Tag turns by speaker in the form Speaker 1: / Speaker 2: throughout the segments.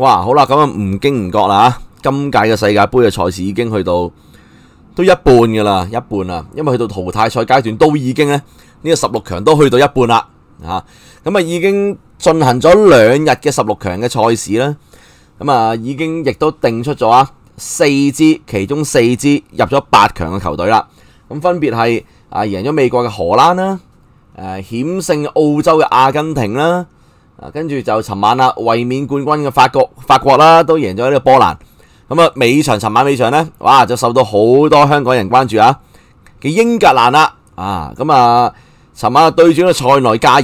Speaker 1: 哇，好啦，咁啊唔经唔覺啦今屆嘅世界盃嘅賽事已經去到都一半噶啦，一半啦，因為去到淘汰賽階段都已經呢，呢個十六強都去到一半啦，啊，咁啊已經進行咗兩日嘅十六強嘅賽事啦，咁啊已經亦都定出咗啊四支，其中四支入咗八強嘅球隊啦，咁分別係啊贏咗美國嘅荷蘭啦，誒險勝澳洲嘅阿根廷啦。啊，跟住就尋晚啦，衛冕冠軍嘅法國，法國啦都贏咗呢個波蘭。咁啊，尾場尋晚尾場呢，哇，就受到好多香港人關注啊。嘅英格蘭啦，啊，咁啊，尋晚對住咗塞內加爾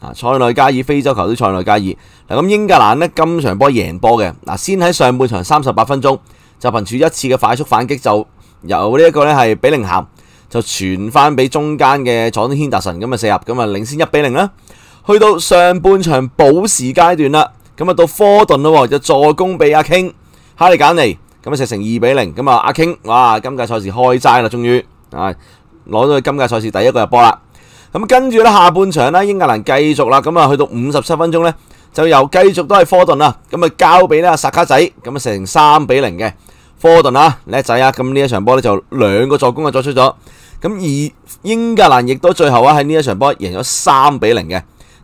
Speaker 1: 啊，塞內加爾非洲球隊塞內加爾。嗱，咁英格蘭呢，今場波贏波嘅。嗱，先喺上半場三十八分鐘，就凭住一次嘅快速反擊，就由呢一個呢係比零咸，就傳翻俾中間嘅佐敦轩達臣咁啊射入，咁啊領先一比零啦。去到上半場补時階段啦，咁啊到科頓咯，就助攻俾阿 King 哈利簡尼，咁啊射成二比零，咁啊阿 King 哇，今屆賽事開斋啦，終於啊攞到佢今屆賽事第一個入波啦。咁跟住咧下半場咧，英格蘭繼續啦，咁啊去到五十七分鐘咧，就由繼續都係科頓啦，咁啊交俾咧阿薩卡仔，咁啊射成三比零嘅科頓啊叻仔啊，咁呢一場波咧就兩個助攻啊作出咗，咁而英格蘭亦都最後啊喺呢一場波贏咗三比零嘅。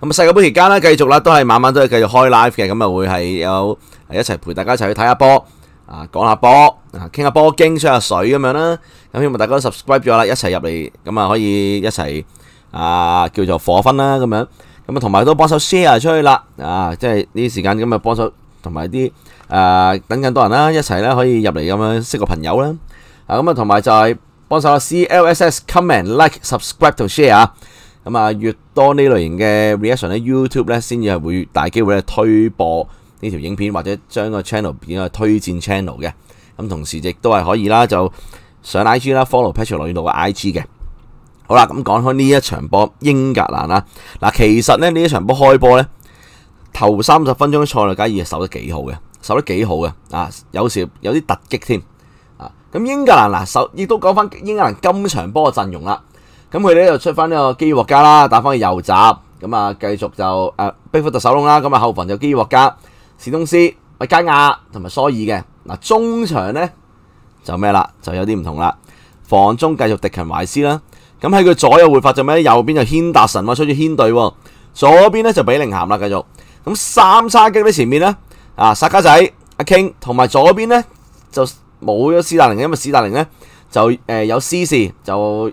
Speaker 1: 咁啊，世界杯期间咧，继续啦，都系晚晚都系继续开 live 嘅，咁啊，会系有一齐陪大家一齐去睇下波，啊，讲下波，啊，倾下波经，吹下水咁样啦。咁希望大家都 subscribe 咗啦，一齐入嚟，咁啊，可以一齐啊，叫做火分啦，咁样。咁啊，同埋都帮手 share 出去啦，啊，即係啲时间咁啊，帮手同埋啲诶等更多人啦，一齐咧可以入嚟咁样识个朋友啦。啊，咁啊，同埋就系帮手 CLSS comment like subscribe to share 啊！咁啊，越多呢類型嘅 reaction 咧，YouTube 咧先至係會大機會咧推播呢條影片，或者將個 channel 變個推薦 channel 嘅。咁同時亦都係可以啦，就上 IG 啦，follow Patrick 宇嘅 IG 嘅。好啦，咁講開呢一場波，英格蘭啦，嗱，其實咧呢一場波開波咧，頭三十分鐘嘅賽內梗係守得幾好嘅，守得幾好嘅啊，有時有啲突擊添啊。咁英格蘭嗱，首亦都講翻英格蘭今場波嘅陣容啦。咁佢咧就出翻呢个基尔霍加啦，打翻去游閘，咁啊，继续就诶，逼火特首窿啦。咁啊后防就基尔霍加、史东斯、麦加亚同埋索尔嘅嗱。中场咧就咩啦？就有啲唔同啦。防中继续迪勤怀斯啦。咁喺佢左右会法就咩？右边就轩达神嘛，出咗隊队。左边咧就比灵涵啦。继续咁三叉戟喺前面咧啊，杀家仔阿 King 同埋左边咧就冇咗史大灵因为史大灵咧就诶有私事就。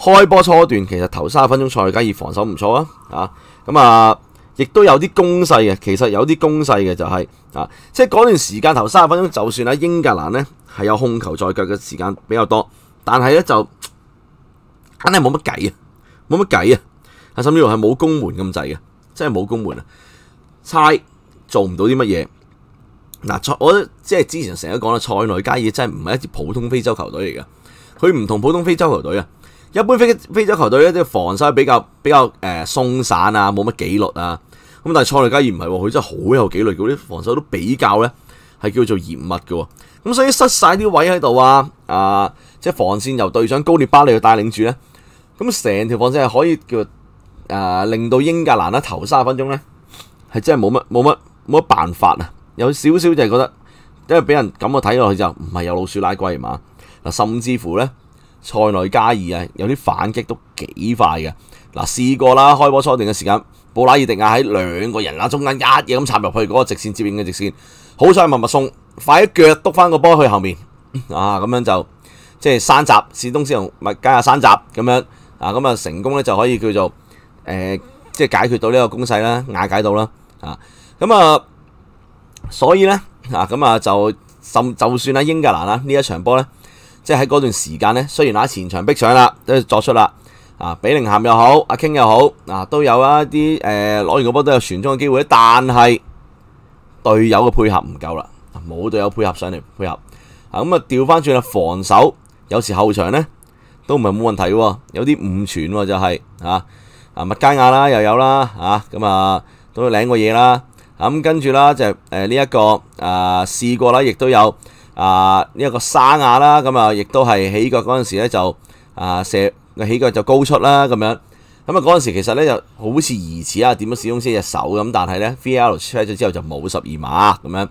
Speaker 1: 開波初段其實頭十分鐘賽內加爾防守唔錯啊！啊咁啊，亦都有啲攻勢嘅，其實有啲攻勢嘅就係啊，即系嗰段時間頭十分鐘，就算喺英格蘭呢係有控球在腳嘅時間比較多，但系呢就肯定冇乜計啊，冇乜計啊！阿至乎係冇攻門咁滯嘅，真系冇攻門啊！猜做唔到啲乜嘢嗱？賽我即係之前成日講啦，塞內加爾真係唔係一支普通非洲球隊嚟嘅，佢唔同普通非洲球隊啊！一般非洲非洲球隊咧，即係防守比較比較誒鬆散啊，冇乜紀律啊。咁但係賽利加爾唔係喎，佢真係好有紀律，佢啲防守都比較咧係叫做嚴密嘅。咁所以失晒啲位喺度啊！啊，即係防線由隊長高列巴利去帶領住咧，咁成條防線係可以叫誒令到英格蘭咧三十分鐘咧係真係冇乜冇乜冇乜辦法啊！有少少就係覺得因為俾人咁覺睇落去就唔係有老鼠拉龜嘛嗱，甚至乎咧。塞內加爾啊，有啲反擊都幾快嘅。嗱，試過啦，開波初段嘅時間，布拉爾迪亞喺兩個人啦中間一嘢咁插入去嗰個直線接應嘅直線，好彩默默送，快一腳篤翻個波去後面 啊，咁樣就即係山集，史東斯同麥加亞山集咁樣啊，咁啊成功咧就可以叫做誒，即係解決到呢個攻勢啦，瓦解到啦啊，咁啊，所以咧啊，咁啊就甚就算啦，英格蘭啦呢一場波咧。即係喺嗰段時間呢，雖然喺前場逼上啦，都作出啦，啊比凌咸又好，阿 King 又好，啊都有一啲誒攞完個波都有傳中嘅機會，但係隊友嘅配合唔夠啦，冇隊友配合上嚟配合，啊咁啊調翻轉啦，防守有時後場呢都唔係冇問題喎，有啲誤傳喎就係啊啊麥加亞啦又有啦，啊咁啊都領過嘢啦，咁跟住啦就誒呢一個啊試過啦，亦都有。啊！呢一個沙亞啦，咁啊，亦都係起腳嗰陣時咧，就啊射個起腳就高出啦，咁樣。咁啊嗰陣時其實咧，就好似疑似啊點樣史用斯隻手咁，但係咧，V L 出咗之後就冇十二碼咁樣。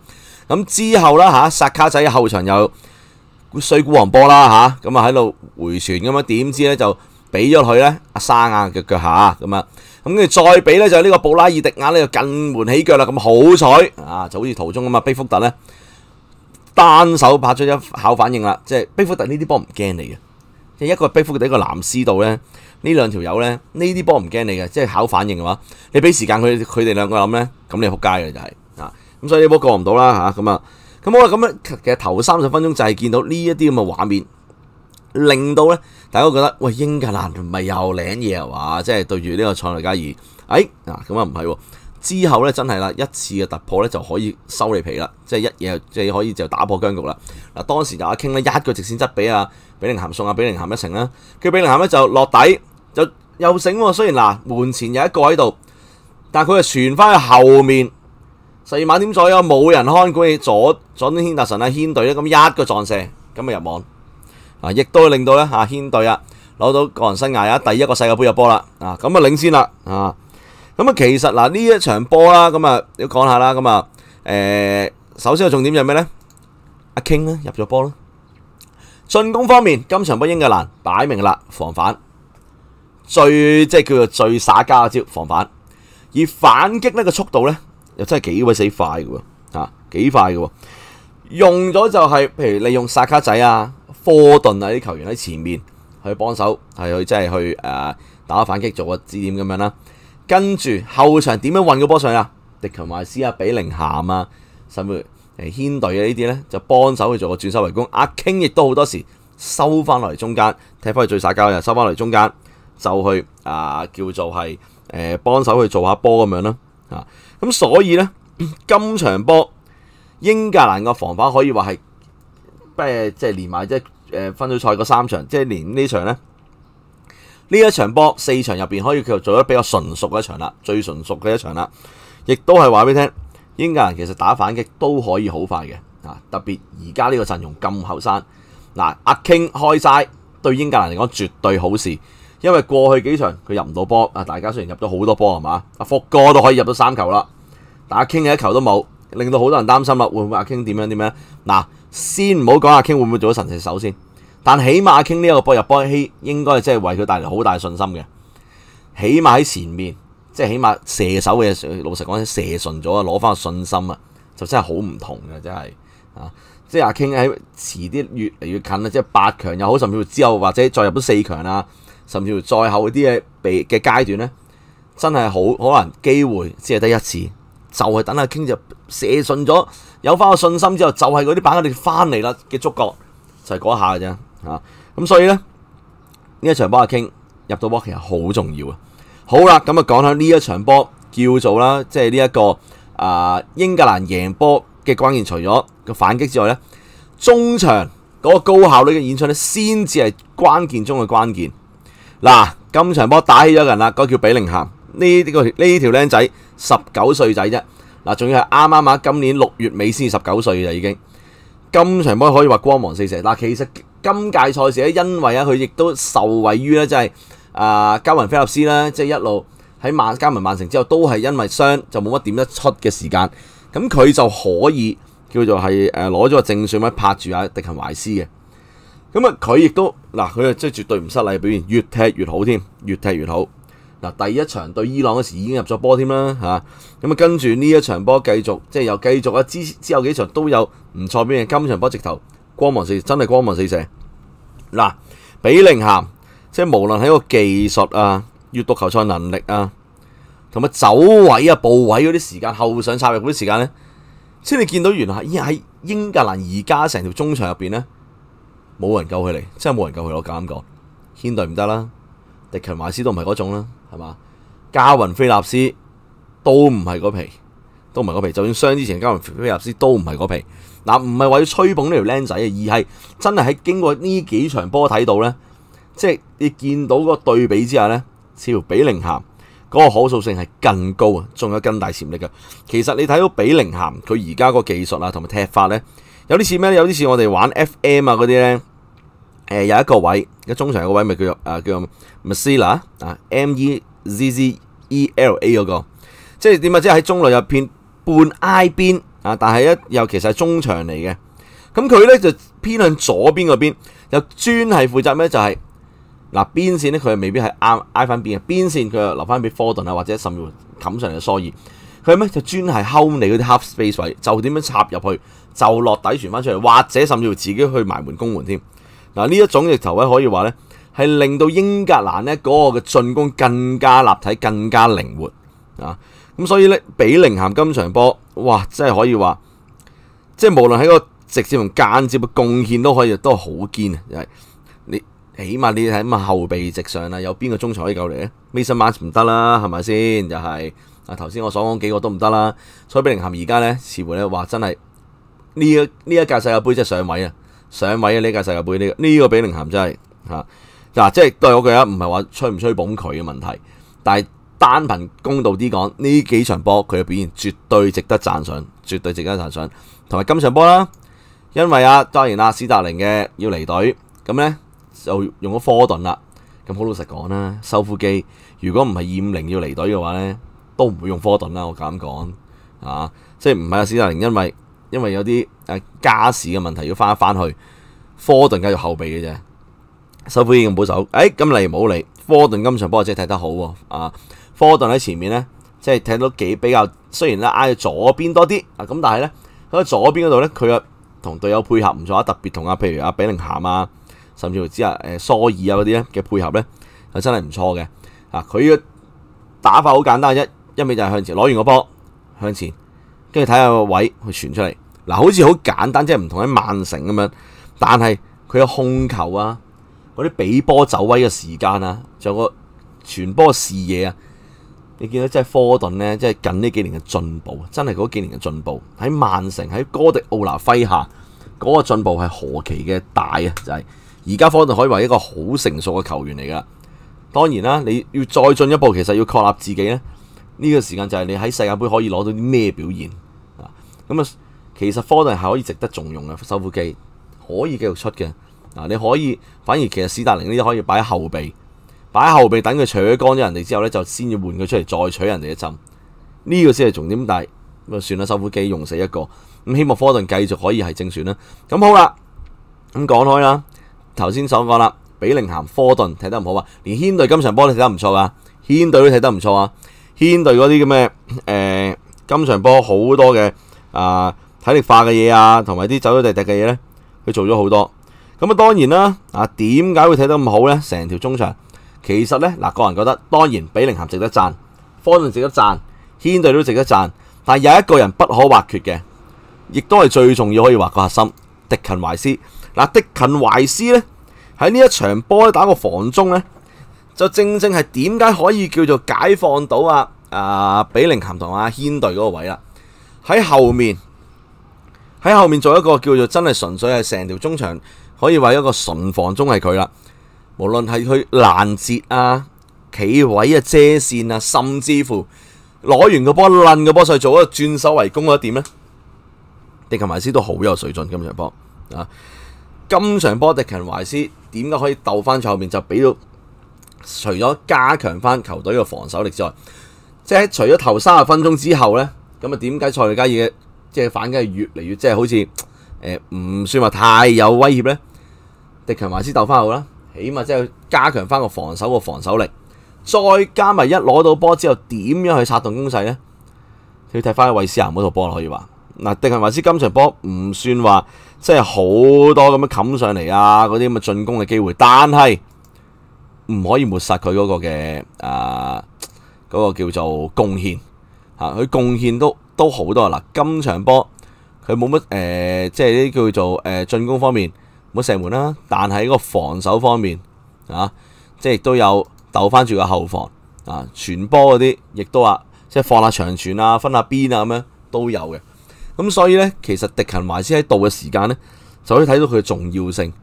Speaker 1: 咁之後啦嚇，薩卡仔後場又碎古王波啦嚇，咁啊喺度回旋咁樣，點知咧就俾咗佢咧阿沙亞嘅腳下咁啊，咁跟住再俾咧就呢個布拉爾迪亞咧就近門起腳啦，咁好彩啊，就好似途中咁啊，逼福特咧。單手拍出一考反應啦，即係逼福特呢啲波唔驚你嘅，即係一個逼福特一個藍絲度咧，呢兩條友咧呢啲波唔驚你嘅，即係考反應嘅話，你俾時間佢佢哋兩個諗咧，咁你撲街嘅就係啊，咁所以呢波過唔到啦嚇，咁啊，咁好啦，咁咧其實頭三十分鐘就係見到呢一啲咁嘅畫面，令到咧大家覺得喂英格蘭唔係又領嘢啊嘛，即係對住呢個創立加爾，哎啊咁啊唔係。之後咧，真係啦，一次嘅突破咧就可以收你皮啦，即係一嘢，即係可以就打破僵局啦。嗱，當時就阿傾咧一個直線質俾阿比凌涵送阿比凌涵一成啦，佢比凌涵咧就落底就又醒喎。雖然嗱門前有一個喺度，但佢係傳翻去後面。十二碼點左右冇人看管你左左啲牽達臣啊，牽隊咧咁一個撞射，咁咪入網啊，亦都令到咧啊牽隊啊攞到個人生涯啊第一個世界盃入波啦啊，咁啊領先啦啊！咁啊，其实嗱呢一场波啦，咁啊，要讲下啦。咁啊，诶，首先嘅重点系咩咧？阿 King 咧入咗波啦。进攻方面，今场不英格兰摆明啦，防反最即系叫做最耍家招，防反而反击呢个速度咧又真系几鬼死快嘅喎吓，几快嘅。用咗就系譬如利用萨卡仔啊、科顿啊啲球员喺前面去帮手，系去即系去诶打反击做个支点咁样啦。跟住後場點樣運個波上啊？迪群話斯啊，比寧下啊，甚至誒牽隊啊呢啲咧就幫手去做個轉手為攻，阿 King 亦都好多時收翻落嚟中間，踢翻去最撒交又收翻落嚟中間，就去啊叫做係誒幫手去做下波咁樣啦。啊，咁所以咧，今場波英格蘭個防反可以話係即係連埋即係分組賽個三場，即係連呢場咧。呢一場波四場入面可以叫做咗比較純熟嘅一場啦，最純熟嘅一場啦，亦都係話俾聽，英格蘭其實打反擊都可以好快嘅啊！特別而家呢個陣容咁後生，嗱阿 king 開曬對英格蘭嚟講絕對好事，因為過去幾場佢入唔到波啊，大家雖然入咗好多波係嘛，阿福哥都可以入到三球啦，但阿 king 一球都冇，令到好多人擔心啦，會唔會阿 king 點樣點樣？嗱，先唔好講阿 king 會唔會做咗神射手先。但起碼傾呢一個波入波，希應該真係為佢帶嚟好大信心嘅。起碼喺前面，即係起碼射手嘅老實講，射順咗攞翻個信心啊，就真係好唔同嘅，真係啊！即係阿傾喺遲啲越嚟越近啦，即係八強又好，甚至乎之後或者再入到四強啊，甚至乎再後啲嘅被嘅階段咧，真係好可能機會只係得一次，就係等阿傾就射順咗，有翻個信心之後，就係嗰啲板握力翻嚟啦嘅觸角，就係嗰下嘅啫。啊，咁所以咧，呢一場波嘅傾入到波其實好重要啊。好啦，咁啊講下呢一場波叫做啦，即系呢一個啊英格蘭贏波嘅關鍵，除咗個反擊之外咧，中場嗰個高效率嘅演出咧，先至係關鍵中嘅關鍵。嗱，今場波打起咗人啦，嗰叫比靈涵，呢呢條僆仔十九歲仔啫。嗱，仲要係啱啱啊，今年六月尾先至十九歲嘅就已經。今場波可以話光芒四射嗱，其實今屆賽事咧，因為啊，佢亦都受惠於咧，即係啊，加文菲立斯啦，即係一路喺曼加文曼城之後，都係因為傷就冇乜點得出嘅時間，咁佢就可以叫做係誒攞咗個正選位拍住阿迪勤懷斯嘅，咁啊佢亦都嗱佢啊即係絕對唔失禮表現，越踢越好添，越踢越好。嗱第一場對伊朗嗰時已經入咗波添啦，咁啊跟住呢一場波繼續即係又繼續啊之之後幾場都有唔錯表現，今場波直頭光芒四射，真係光芒四射。嗱比凌涵，即係無論喺個技術啊、閲讀球賽能力啊，同埋走位啊、步位嗰啲時間、後上插入嗰啲時間咧，先至見到原來係喺英格蘭而家成條中場入面咧冇人救佢嚟，真係冇人救佢我感角，現代唔得啦，迪肯馬斯都唔係嗰種啦。系嘛？加云菲纳斯都唔系嗰皮，都唔系嗰皮。就算傷之前，加云菲纳斯都唔系嗰皮。嗱，唔系为咗吹捧呢条僆仔啊，而系真系喺经过呢几场波睇到咧，即系你见到个对比之下咧，乎比零咸嗰个可塑性系更高啊，仲有更大潜力嘅。其实你睇到比零咸佢而家个技术啊，同埋踢法咧，有啲似咩咧？有啲似我哋玩 FM 啊嗰啲咧。誒有一個位，而中場有個位，咪叫做啊，叫做 Mazzella 啊，M E Z Z E L A 嗰個，即係點啊？即係喺中路入邊半挨邊啊，但係一又其實係中場嚟嘅。咁佢咧就偏向左邊嗰邊，又專係負責咩？就係嗱邊線咧，佢未必係啱挨翻邊嘅邊線，佢又留翻俾科頓啊，或者甚至乎冚上嚟嘅蘇爾佢咩就專係睺你嗰啲 half space 位，就點樣插入去，就落底傳翻出嚟，或者甚至乎自己去埋門攻門添。嗱呢一種逆頭咧，可以話咧係令到英格蘭咧嗰個嘅進攻更加立體、更加靈活啊！咁所以咧，比零咸今場波，哇！真係可以話，即係無論喺個直接同間接嘅貢獻都可以都好堅啊！就係你起碼你喺咁後備席上啊，有邊個中場可以救嚟咧？Mason m a r n t 唔得啦，係咪先？就係啊頭先我所講幾個都唔得啦，所以比零咸而家咧，似乎咧話真係呢一呢一屆世界盃真係上位啊！上位啊！呢届世界盃呢個呢比零涵真係嗱，即係都係我句啊，唔係話吹唔吹捧佢嘅問題，但係單憑公道啲講，呢幾場波佢嘅表現絕對值得讚賞，絕對值得讚賞。同埋今場波啦，因為啊當然啦，斯達寧嘅要離隊，咁呢就用咗科頓啦。咁好老實講啦，收腹肌。如果唔係二五零要離隊嘅話呢，都唔會用科頓啦。我敢講啊，即係唔係啊，斯達寧，因為。因为有啲誒家事嘅問題要翻一翻去，科頓繼續後備嘅啫，收盤已然保守。誒，咁嚟好嚟。科頓今場波真係踢得好喎，啊！科頓喺前面咧，即係踢到幾比較，雖然咧挨左邊多啲啊，咁但係咧喺左邊嗰度咧，佢啊同隊友配合唔錯，特別同阿譬如阿比寧鹹啊，甚至乎之啊誒蘇爾啊嗰啲咧嘅配合咧，係真係唔錯嘅。啊，佢嘅打法好簡單一，一尾就係向前攞完個波向前。跟住睇下個位去傳出嚟，嗱好似好簡單，即系唔同喺曼城咁樣，但系佢嘅控球啊，嗰啲俾波走位嘅時間啊，仲有個傳波視野啊，你見到即系科頓呢，即系近呢幾年嘅進步，真係嗰幾年嘅進步。喺曼城喺哥迪奧拿麾下嗰個進步係何其嘅大啊！就係而家科頓可以話一個好成熟嘅球員嚟噶。當然啦，你要再進一步，其實要確立自己呢。呢個時間就係你喺世界盃可以攞到啲咩表現啊？咁啊，其實科頓係可以值得重用嘅。收腹機可以繼續出嘅啊，你可以反而其實史達靈呢啲可以擺喺後備，擺喺後備等佢取乾咗人哋之後咧，就先要換佢出嚟再取人哋一針呢個先係重點。但係咁啊，算啦，收腹機用死一個咁，希望科頓繼續可以係正選啦。咁好啦，咁講開啦，頭先所講啦，比靈咸科頓踢得唔好啊，連軒隊今場波都睇得唔錯啊，軒隊都睇得唔錯啊。牽队嗰啲咁嘅，誒，今場波好多嘅啊體力化嘅嘢啊，同埋啲走走滴滴嘅嘢呢，佢做咗好多。咁啊，當然啦，啊點解會睇得咁好呢？成條中場其實呢，嗱，個人覺得當然比靈涵值得讚，科頓值得讚，牽隊都值得讚，但有一個人不可或缺嘅，亦都係最重要可以話個核心，迪勤懷斯嗱。迪勤懷斯呢，喺呢一場波打個防中呢。就正正係點解可以叫做解放到啊！啊，比凌琴同阿軒隊嗰個位啦。喺後面，喺後面做一個叫做真係純粹係成條中場可以話一個純防中係佢啦。無論係佢攔截啊、企位啊、遮線啊，甚至乎攞完個波、攆個波，再做一個轉手為攻，嗰一點咧，迪勤維斯都好有水準。今場波啊，今場波迪勤維斯點解可以鬥翻在後面就俾到？除咗加强翻球队嘅防守力之外，即系除咗头三十分钟之后咧，咁啊点解蔡加爾嘅即系反攻越嚟越即系好似诶唔算话太有威胁咧？迪强华斯斗翻好啦，起码即系加强翻个防守個防守力，再加埋一攞到波之后，点样去策动攻势咧？要踢翻喺卫斯咸嗰套波可以话嗱，迪强华斯今场波唔算话即系好多咁样冚上嚟啊，嗰啲咁嘅进攻嘅机会，但系。唔可以抹殺佢嗰個嘅啊，嗰個叫做貢獻嚇。佢貢獻都都好多啦。嗱，今場波佢冇乜誒，即係啲叫做誒進攻方面冇射門啦，但係喺個防守方面啊，即係都有鬥翻住個後防啊，傳波嗰啲亦都話即係放下長傳啊，分下邊啊咁樣都有嘅。咁所以咧，其實迪勤懷斯喺度嘅時間咧，就可以睇到佢嘅重要性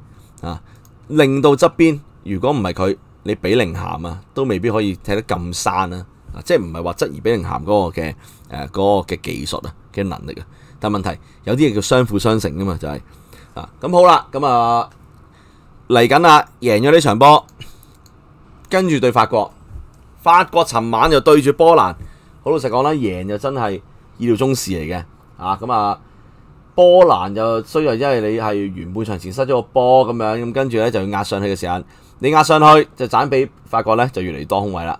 Speaker 1: 啊，令到側邊如果唔係佢。你比零咸啊，都未必可以踢得咁生啊！啊，即系唔系话质疑比零咸嗰个嘅诶，嗰个嘅技术啊，嘅能力啊，但問问题有啲嘢叫相辅相成噶嘛，就系啊，咁好啦，咁啊嚟紧啦，赢咗呢场波，跟住对法国，法国寻晚就对住波兰，好老实讲啦，赢就真系意料中事嚟嘅啊！咁啊，波兰就虽然因为你系原半场前失咗个波咁样，咁跟住咧就要压上去嘅时间。你壓上去就賺俾法國咧，就越嚟越多空位啦。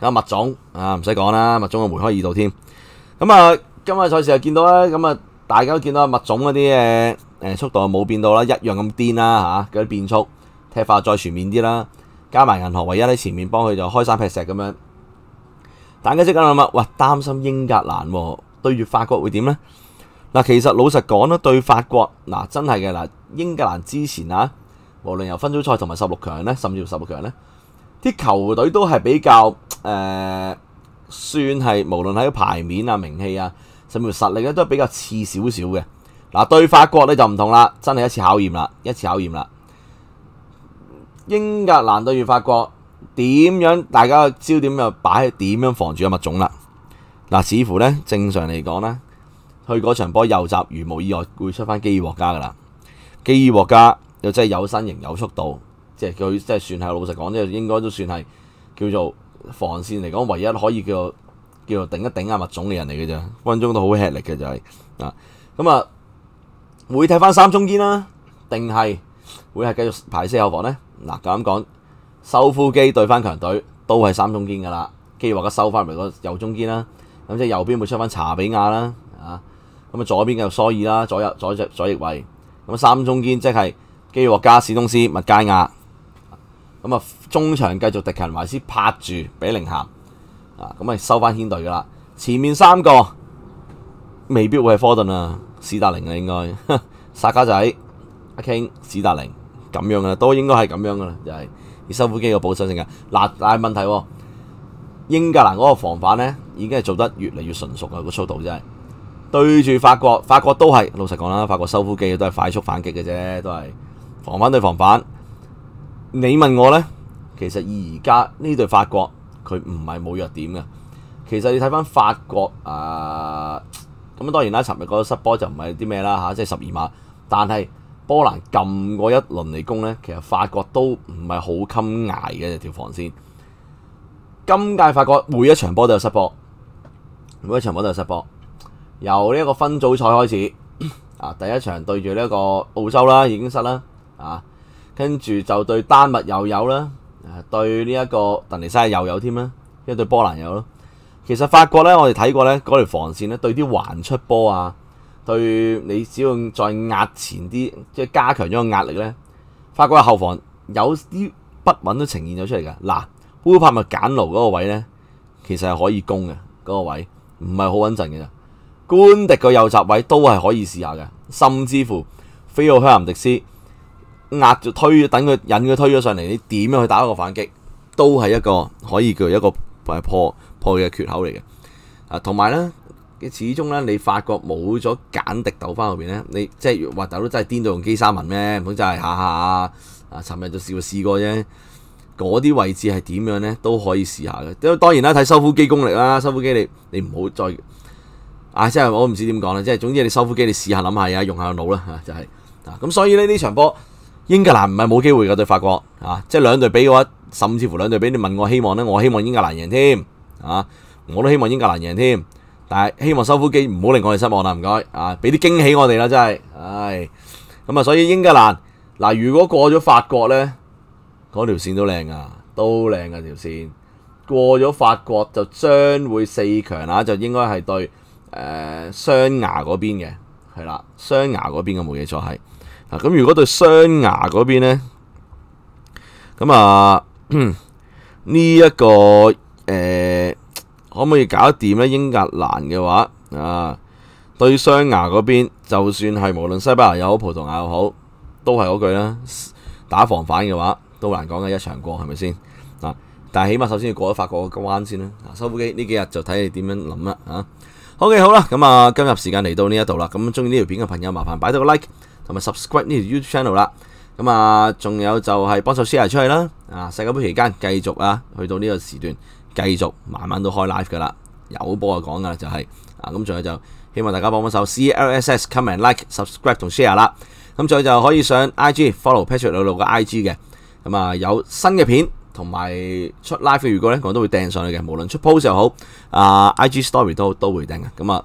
Speaker 1: 咁物麥總啊，唔使講啦，麥總啊梅開二度添。咁啊，今日賽事又見到咧，咁啊，大家都見到麥總嗰啲诶速度冇變到啦，一樣咁癲啦吓，嗰啲變速踢法再全面啲啦，加埋銀河唯一喺前面幫佢就開山劈石咁樣。大家即刻谂下，喂，擔心英格蘭對住法國會點咧？嗱，其實老實講啦，對法國嗱真係嘅嗱，英格蘭之前啊。無論由分組賽同埋十六強咧，甚至乎十六強咧，啲球隊都係比較誒，算係無論喺排面啊、名氣啊，甚至乎實力咧，都比較次少少嘅。嗱，對法國咧就唔同啦，真係一次考驗啦，一次考驗啦。英格蘭對住法國，點樣大家嘅焦點又擺點樣防住個物種啦？嗱，似乎咧正常嚟講咧，去嗰場波又集如無意外會出翻基爾霍加噶啦，基爾霍加。又即系有身形有速度，即系佢即系算系老实讲咧，应该都算系叫做防线嚟讲，唯一可以叫做叫做顶一顶啊物种嘅人嚟嘅啫，軍中都好吃力嘅就系啊，咁啊会睇翻三中堅啦，定系会系继续排四后防咧？嗱咁讲，收腹机对翻强队都系三中堅噶啦，基或嘅收翻嚟个右中堅啦，咁即系右边会出翻查比亚啦，啊咁啊左边嘅苏尔啦，左右左左翼位，咁三中堅即系。基沃加、史東斯、麥加亞，咁啊中場繼續迪勤懷斯拍住比零下，啊咁啊收翻牽隊噶啦。前面三個未必會係科頓啊，史達寧啊應該殺家仔阿 King 史達寧咁樣嘅，都應該係咁樣噶啦，就係收腹肌嘅保守性嘅。嗱但係問題喎，英格蘭嗰個防反呢，已經係做得越嚟越純熟啊，個速度真係對住法國，法國都係老實講啦，法國收腹機都係快速反擊嘅啫，都係。防反对防反，你问我呢，其实而家呢队法国佢唔系冇弱点嘅。其实你睇翻法国啊，咁啊当然啦，寻日嗰个失波就唔系啲咩啦吓，即系十二码。但系波兰揿過一轮嚟攻呢，其实法国都唔系好襟挨嘅条防线。今届法国每一场波都有失波，每一场波都有失波。由呢一个分组赛开始啊，第一场对住呢一个澳洲啦，已经失啦。啊，跟住就對丹麥又有啦，誒對呢一個鄧尼西又有添啦，一住對波蘭有咯。其實法國咧，我哋睇過咧，嗰條防線咧對啲環出波啊，對你只要再壓前啲，即係加強咗個壓力咧，法國嘅後防有啲不穩都呈現咗出嚟㗎。嗱，烏帕密簡奴嗰個位咧，其實係可以攻嘅嗰個位，唔係好穩陣嘅。官迪個右閘位都係可以試下嘅，甚至乎飛奧香蘭迪斯。压住推等佢引佢推咗上嚟，你点样去打一个反击，都系一个可以叫一个破破嘅缺口嚟嘅。啊，同埋咧，始终咧，你发觉冇咗简迪斗翻入边咧，你即系挖豆都真系癫到用机三文咩？唔好真系下下啊！寻日就试过试过啫，嗰啲位置系点样咧，都可以试下嘅。当然啦，睇收腹肌功力啦，收腹肌你你唔好再啊！即系我唔知点讲啦，即系总之你收腹肌，你试下谂下啊，用下脑啦吓，就系啊。咁所以咧呢场波。英格兰唔系冇机会噶对法国啊，即系两队比嘅話，甚至乎两队比，你问我希望呢？我希望英格兰赢添啊，我都希望英格兰赢添，但系希望收夫机唔好令我哋失望啦，唔该啊，俾啲惊喜我哋啦，真系，唉，咁啊，所以英格兰嗱，如果过咗法国呢，嗰条线都靓啊，都靓啊条线，过咗法国就将会四强啦，就应该系对诶双牙嗰边嘅，系啦，双牙嗰边嘅冇嘢错系。啊！咁如果对双牙嗰边咧，咁啊 呢一个诶，可唔可以搞得掂咧？英格兰嘅话啊，对双牙嗰边，就算系无论西班牙又好，葡萄牙又好，都系嗰句啦。打防反嘅话都难讲嘅，一场过系咪先啊？但系起码首先要过咗法国个关先啦。收腹机呢几日就睇你点样谂啦。啊，o k 好啦，咁啊，今日时间嚟到呢一度啦。咁中意呢条片嘅朋友，麻烦摆到个 like。同埋 subscribe 呢條 YouTube channel 啦，咁啊，仲有就係幫手 share 出去啦。啊，世界盃期間繼續啊，去到呢個時段繼續慢慢都開 live 噶啦，有波就講噶，就係啊，咁仲有就希望大家幫幫手，C L S S come n n like subscribe 同 share 啦。咁再就可以上 I G follow Patrick 老老個 I G 嘅，咁啊有新嘅片同埋出 live 嘅预告咧，我都會掟上去嘅，無論出 post 又好啊，I G story 都都會掟嘅，咁啊。